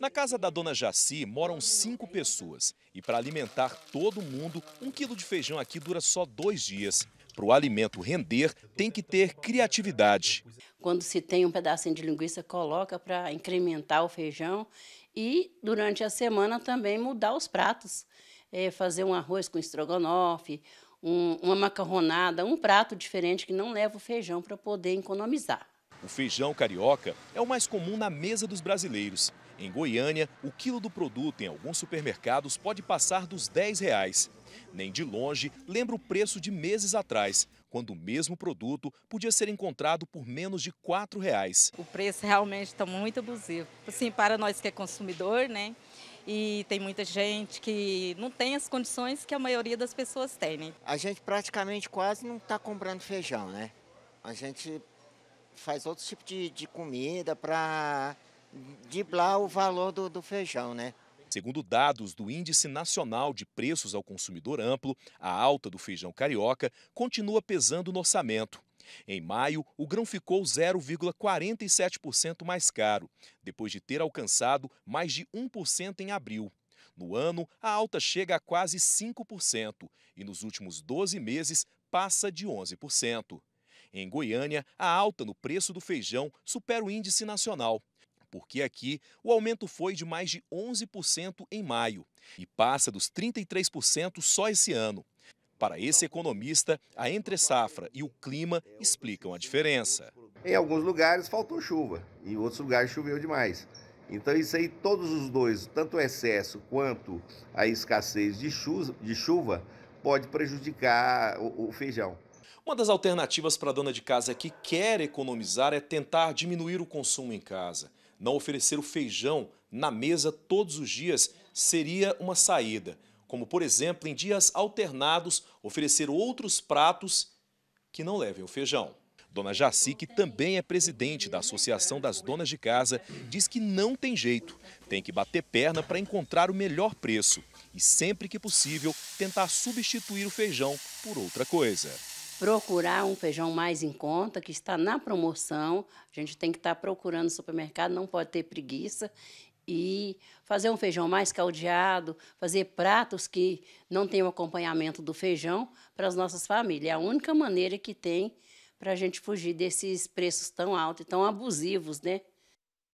Na casa da dona Jaci moram cinco pessoas e para alimentar todo mundo, um quilo de feijão aqui dura só dois dias. Para o alimento render, tem que ter criatividade. Quando se tem um pedacinho de linguiça, coloca para incrementar o feijão e durante a semana também mudar os pratos. É fazer um arroz com estrogonofe, um, uma macarronada, um prato diferente que não leva o feijão para poder economizar. O feijão carioca é o mais comum na mesa dos brasileiros. Em Goiânia, o quilo do produto em alguns supermercados pode passar dos 10 reais. Nem de longe lembra o preço de meses atrás, quando o mesmo produto podia ser encontrado por menos de 4 reais. O preço realmente está muito abusivo. Assim, para nós que é consumidor, né? E tem muita gente que não tem as condições que a maioria das pessoas tem. Né? A gente praticamente quase não está comprando feijão, né? A gente faz outro tipo de, de comida para diblar o valor do, do feijão, né? Segundo dados do Índice Nacional de Preços ao Consumidor Amplo, a alta do feijão carioca continua pesando no orçamento. Em maio, o grão ficou 0,47% mais caro, depois de ter alcançado mais de 1% em abril. No ano, a alta chega a quase 5% e nos últimos 12 meses passa de 11%. Em Goiânia, a alta no preço do feijão supera o índice nacional, porque aqui o aumento foi de mais de 11% em maio e passa dos 33% só esse ano. Para esse economista, a entre-safra e o clima explicam a diferença. Em alguns lugares faltou chuva, em outros lugares choveu demais. Então isso aí, todos os dois, tanto o excesso quanto a escassez de chuva, pode prejudicar o feijão. Uma das alternativas para a dona de casa que quer economizar é tentar diminuir o consumo em casa. Não oferecer o feijão na mesa todos os dias seria uma saída, como, por exemplo, em dias alternados, oferecer outros pratos que não levem o feijão. Dona Jaci, que também é presidente da Associação das Donas de Casa, diz que não tem jeito. Tem que bater perna para encontrar o melhor preço e, sempre que possível, tentar substituir o feijão por outra coisa procurar um feijão mais em conta, que está na promoção. A gente tem que estar tá procurando no supermercado, não pode ter preguiça. E fazer um feijão mais caldeado, fazer pratos que não tenham acompanhamento do feijão para as nossas famílias. É a única maneira que tem para a gente fugir desses preços tão altos e tão abusivos, né?